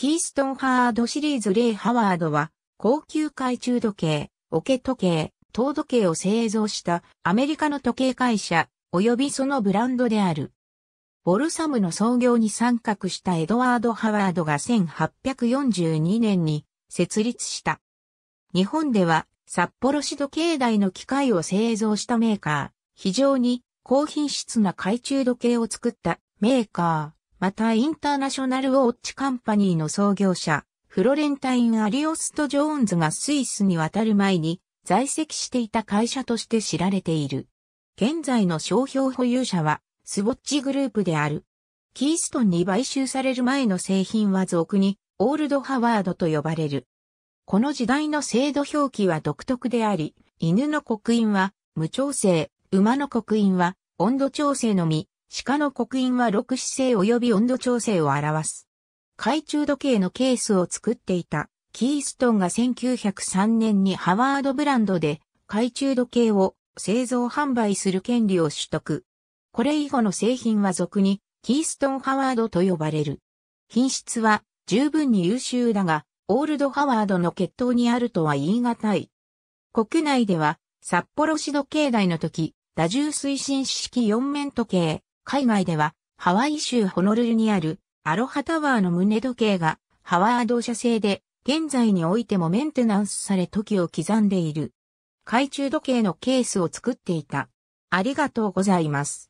キーストン・ハードシリーズレイ・ハワードは、高級懐中時計、桶時計、糖時計を製造したアメリカの時計会社、及びそのブランドである。ボルサムの創業に参画したエドワード・ハワードが1842年に設立した。日本では札幌市時計台の機械を製造したメーカー、非常に高品質な懐中時計を作ったメーカー。またインターナショナルウォッチカンパニーの創業者、フロレンタイン・アリオスト・ジョーンズがスイスに渡る前に在籍していた会社として知られている。現在の商標保有者は、スウォッチグループである。キーストンに買収される前の製品は俗に、オールドハワードと呼ばれる。この時代の制度表記は独特であり、犬の刻印は無調整、馬の刻印は温度調整のみ、鹿の刻印は6姿勢及び温度調整を表す。懐中時計のケースを作っていたキーストンが1903年にハワードブランドで懐中時計を製造販売する権利を取得。これ以後の製品は俗にキーストンハワードと呼ばれる。品質は十分に優秀だが、オールドハワードの血統にあるとは言い難い。国内では札幌市時計台の時、打重推進式4面時計、海外では、ハワイ州ホノルルにあるアロハタワーの胸時計がハワード社製で、現在においてもメンテナンスされ時を刻んでいる。懐中時計のケースを作っていた。ありがとうございます。